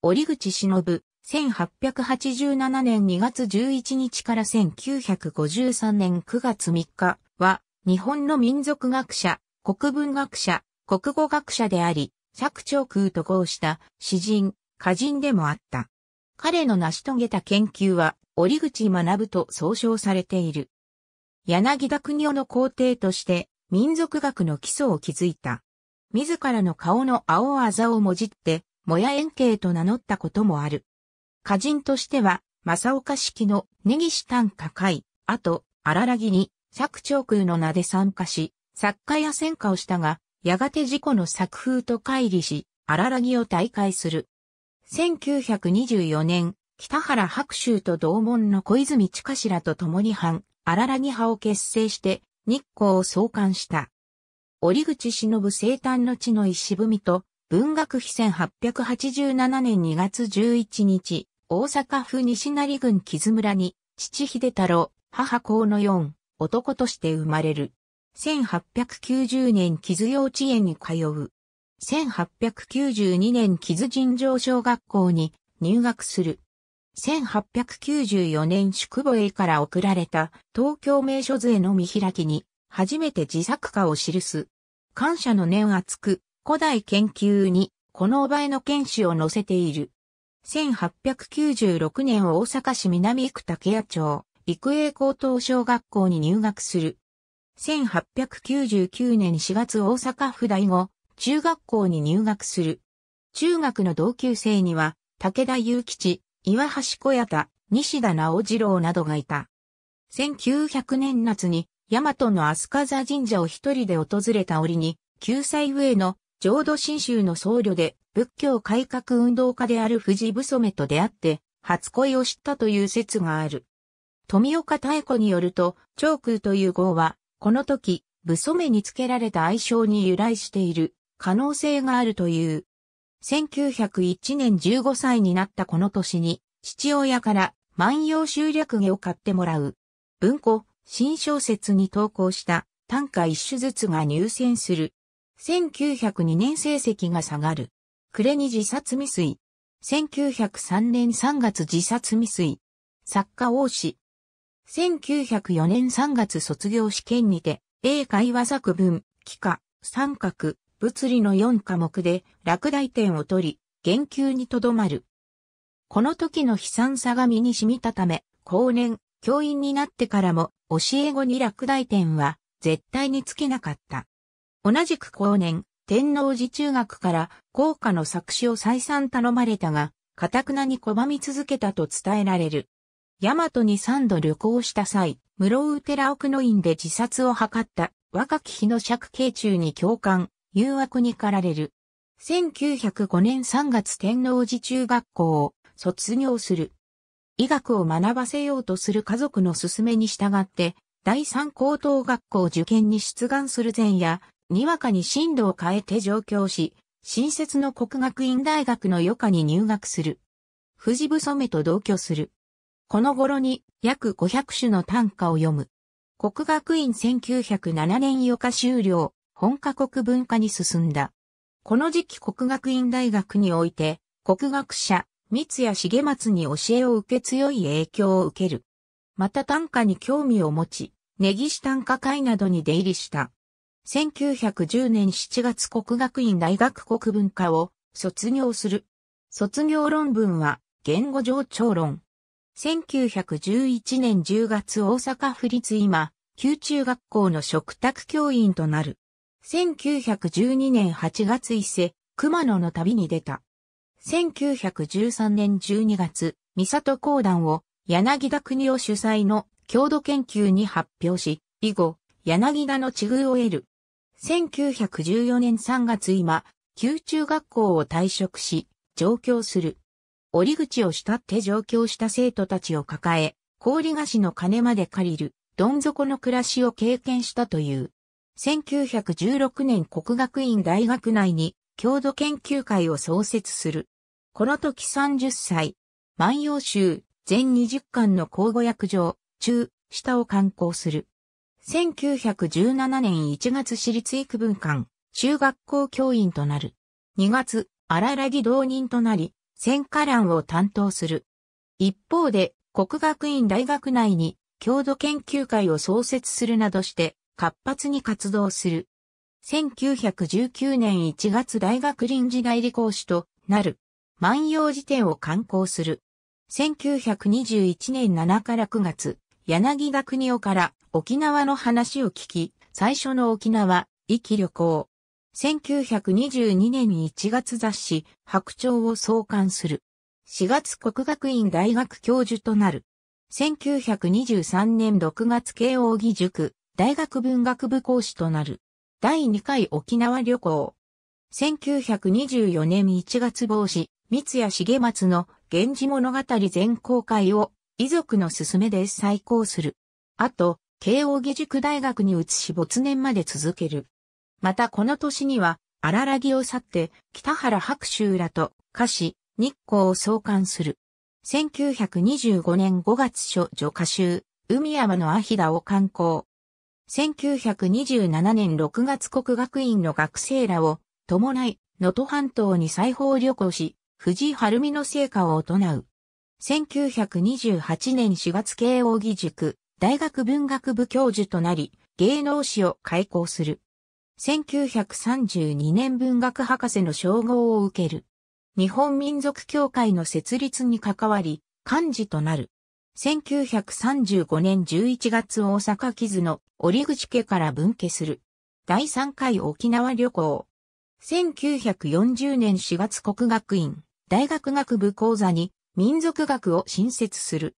折口忍、1887年2月11日から1953年9月3日は、日本の民族学者、国文学者、国語学者であり、釈長空と号した詩人、歌人でもあった。彼の成し遂げた研究は、折口学と総称されている。柳田国夫の皇帝として、民族学の基礎を築いた。自らの顔の青あざをもじって、もや円形と名乗ったこともある。歌人としては、正岡式の根岸短歌会、あと、荒らぎに、作長空の名で参加し、作家や戦歌をしたが、やがて自己の作風と乖離し、荒らぎを大会する。1924年、北原白州と同門の小泉近らと共に藩、荒らぎ派を結成して、日光を創刊した。折口忍生誕の地の石踏みと、文学碑1887年2月11日、大阪府西成郡木津村に、父秀太郎、母孝の四、男として生まれる。1890年木津幼稚園に通う。1892年木津尋常小学校に入学する。1894年宿母へから送られた東京名所図への見開きに初めて自作家を記す。感謝の念厚く古代研究に、この場えの剣士を載せている。1896年大阪市南区竹谷町、育英高等小学校に入学する。1899年4月大阪府大後、中学校に入学する。中学の同級生には、武田祐吉、岩橋小屋田、西田直次郎などがいた。1900年夏に、大和の飛鳥座神社を一人で訪れた折に、9歳上の浄土真宗の僧侶で仏教改革運動家である藤武染と出会って初恋を知ったという説がある。富岡太鼓によると、長空という号は、この時、武染につけられた愛称に由来している可能性があるという。1901年15歳になったこの年に、父親から万葉集略下を買ってもらう。文庫、新小説に投稿した短歌一首ずつが入選する。1902年成績が下がる。暮れに自殺未遂。1903年3月自殺未遂。作家王氏。1904年3月卒業試験にて、英会話作文、幾何、三角、物理の4科目で落第点を取り、言及にとどまる。この時の悲惨さが身に染みたため、後年、教員になってからも、教え子に落第点は、絶対につけなかった。同じく後年、天王寺中学から校歌の作詞を再三頼まれたが、かたくなに拒み続けたと伝えられる。大和に三度旅行した際、室生寺奥の院で自殺を図った若き日の釈慶中に共感、誘惑に駆られる。1905年3月天王寺中学校を卒業する。医学を学ばせようとする家族の勧めに従って、第三高等学校受験に出願する前夜、にわかに進路を変えて上京し、新設の国学院大学の余暇に入学する。藤部染と同居する。この頃に約500種の短歌を読む。国学院1907年余暇終了、本科国文化に進んだ。この時期国学院大学において、国学者、三谷重松に教えを受け強い影響を受ける。また短歌に興味を持ち、根岸短歌会などに出入りした。1910年7月国学院大学国文科を卒業する。卒業論文は言語上長論。1911年10月大阪府立今、旧中学校の食卓教員となる。1912年8月伊勢、熊野の旅に出た。1913年12月、三里公団を柳田国を主催の郷土研究に発表し、以後、柳田の地遇を得る。1914年3月今、旧中学校を退職し、上京する。折口を慕って上京した生徒たちを抱え、氷菓子の金まで借りる、どん底の暮らしを経験したという。1916年国学院大学内に、郷土研究会を創設する。この時30歳、万葉集、全20巻の交互役場、中、下を観光する。1917年1月私立育文館、中学校教員となる。2月、荒ら木同人となり、戦火欄を担当する。一方で、国学院大学内に、郷土研究会を創設するなどして、活発に活動する。1919年1月大学臨時代理講師となる。万葉辞典を刊行する。1921年7から9月、柳学におから沖縄の話を聞き、最初の沖縄、行き旅行。1922年に1月雑誌、白鳥を創刊する。4月国学院大学教授となる。1923年6月慶応義塾、大学文学部講師となる。第2回沖縄旅行。1924年1月帽子、三谷重松の源氏物語全公開を遺族の勧めで再興する。あと、慶応義塾大学に移し没年まで続ける。またこの年には、荒らぎを去って、北原白秋らと、歌詞、日光を創刊する。1925年5月初女歌集、海山のアヒダを刊行。1927年6月国学院の学生らを、伴い、能登半島に再訪旅行し、藤井晴美の成果を行う。1928年4月慶応義塾、大学文学部教授となり、芸能史を開講する。1932年文学博士の称号を受ける。日本民族協会の設立に関わり、幹事となる。1935年11月大阪津の折口家から分家する。第3回沖縄旅行。1940年4月国学院大学学部講座に民族学を新設する。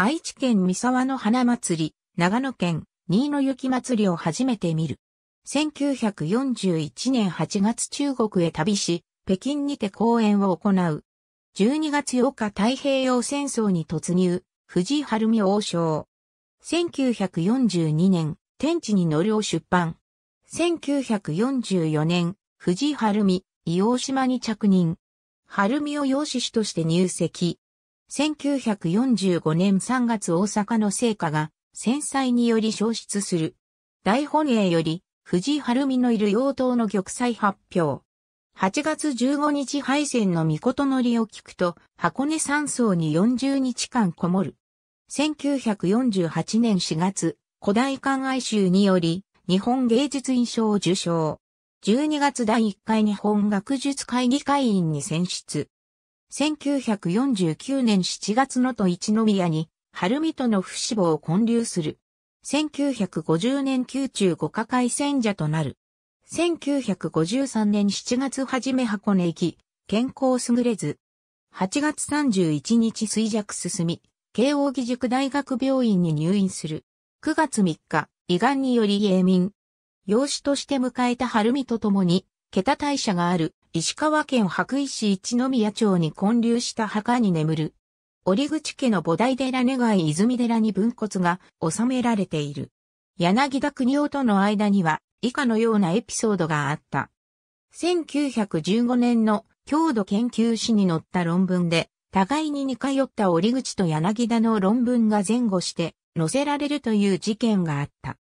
愛知県三沢の花祭り、長野県新野雪祭りを初めて見る。1941年8月中国へ旅し、北京にて公演を行う。12月8日太平洋戦争に突入、藤井晴美王将。1942年、天地に乗るを出版。1944年、藤井晴美、伊王島に着任。晴美を養子主として入籍。1945年3月大阪の聖火が戦災により消失する。大本営より藤井晴美のいる妖刀の玉砕発表。8月15日敗戦の御事のりを聞くと箱根山荘に40日間こもる。1948年4月、古代館愛集により日本芸術院賞を受賞。12月第1回日本学術会議会員に選出。1949年7月のと一宮に、晴海との不死亡を建立する。1950年宮中五花海戦者となる。1953年7月初め箱根行き、健康優れず。8月31日衰弱進み、慶応義塾大学病院に入院する。9月3日、胃がんにより永眠。養子として迎えた晴海と共に、桁大社がある石川県白石市一宮町に建立した墓に眠る。折口家の菩提寺願い泉寺に分骨が収められている。柳田国夫との間には以下のようなエピソードがあった。1915年の郷土研究史に載った論文で、互いに似通った折口と柳田の論文が前後して載せられるという事件があった。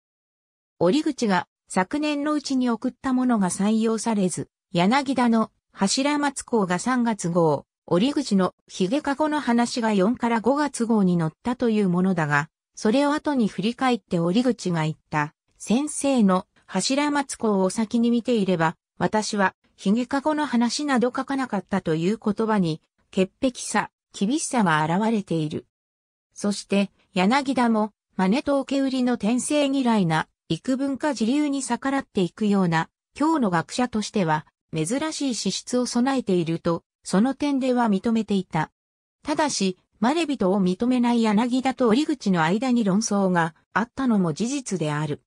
折口が昨年のうちに送ったものが採用されず、柳田の柱松公が3月号、折口の髭かごの話が4から5月号に載ったというものだが、それを後に振り返って折口が言った、先生の柱松公を先に見ていれば、私は髭かごの話など書かなかったという言葉に、潔癖さ、厳しさが現れている。そして、柳田も、真似と受け売りの転生嫌いな、幾分か自流に逆らっていくような、今日の学者としては、珍しい資質を備えていると、その点では認めていた。ただし、マレビトを認めない柳田と折口の間に論争があったのも事実である。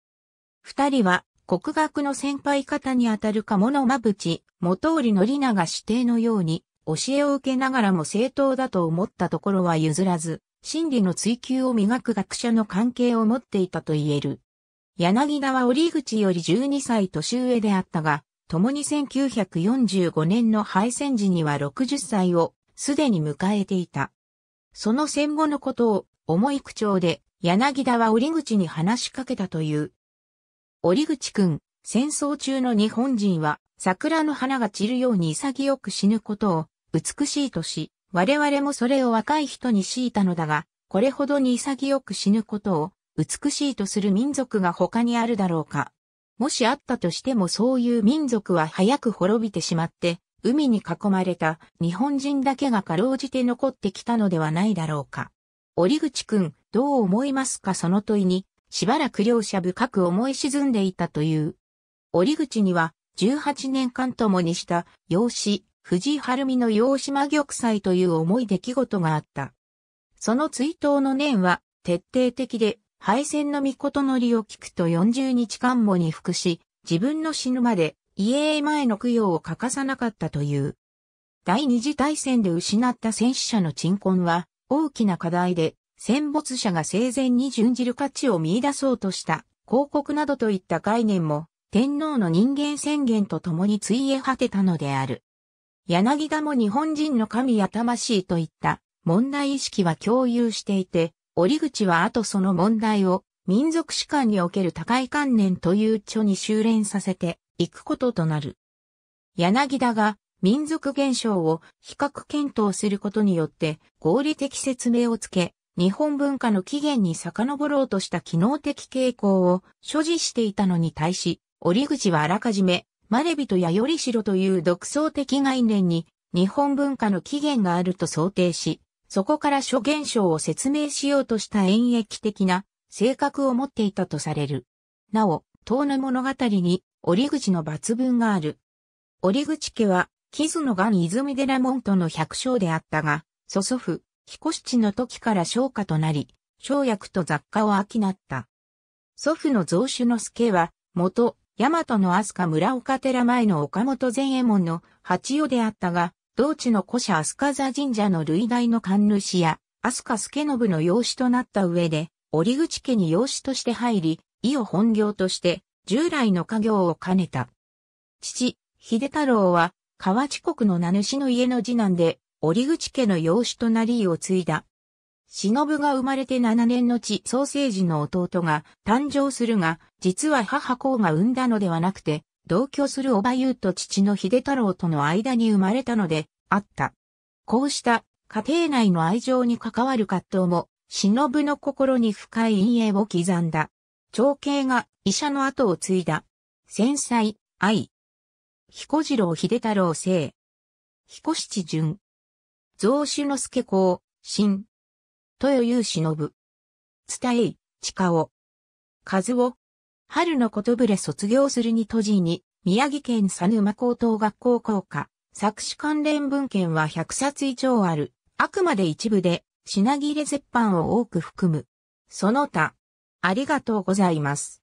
二人は、国学の先輩方にあたる鴨の間淵、元織の里長指定のように、教えを受けながらも正当だと思ったところは譲らず、真理の追求を磨く学者の関係を持っていたと言える。柳田は折口より12歳年上であったが、共に1945年の敗戦時には60歳をすでに迎えていた。その戦後のことを重い口調で柳田は折口に話しかけたという。折口くん、戦争中の日本人は桜の花が散るように潔く死ぬことを美しいとし、我々もそれを若い人に強いたのだが、これほどに潔く死ぬことを美しいとする民族が他にあるだろうか。もしあったとしてもそういう民族は早く滅びてしまって、海に囲まれた日本人だけがかろうじて残ってきたのではないだろうか。折口くん、どう思いますかその問いに、しばらく両者深く思い沈んでいたという。折口には、18年間ともにした養子、藤井晴美の養子玉砕という重い出来事があった。その追悼の念は徹底的で敗戦の御事のりを聞くと40日間もに服し、自分の死ぬまで、家へ前の供養を欠かさなかったという。第二次大戦で失った戦死者の鎮魂は、大きな課題で、戦没者が生前に準じる価値を見出そうとした、広告などといった概念も、天皇の人間宣言と共についえ果てたのである。柳田も日本人の神や魂といった問題意識は共有していて、折口は後その問題を民族史観における高い観念という著に修練させていくこととなる。柳田が民族現象を比較検討することによって合理的説明をつけ、日本文化の起源に遡ろうとした機能的傾向を所持していたのに対し、折口はあらかじめ、マレビトやよりしろという独創的概念に日本文化の起源があると想定し、そこから諸現象を説明しようとした演繹的な性格を持っていたとされる。なお、遠の物語に折口の抜群がある。折口家は、木津の岩泉寺門徒の百姓であったが、祖祖父、彦七の時から商家となり、生薬と雑貨を商った。祖父の蔵主の助は、元、大和の飛鳥村岡寺前の岡本善衛門の八代であったが、同地の古社飛カザ神社の類大の神主や、飛鳥助信の養子となった上で、折口家に養子として入り、伊を本業として、従来の家業を兼ねた。父、秀太郎は、河内国の名主の家の次男で、折口家の養子となりを継いだ。忍が生まれて7年の地創生時の弟が誕生するが、実は母公が産んだのではなくて、同居するおばゆうと父の秀太郎との間に生まれたので、あった。こうした家庭内の愛情に関わる葛藤も、忍の心に深い陰影を刻んだ。長兄が医者の後を継いだ。繊細、愛。彦次郎秀太郎生。彦七淳。増主之助公、新。豊優忍。伝え近尾。和夫、春のことぶれ卒業するに閉じに、宮城県佐沼高等学校校歌、作詞関連文献は100冊以上ある、あくまで一部で、品切れ絶版を多く含む。その他、ありがとうございます。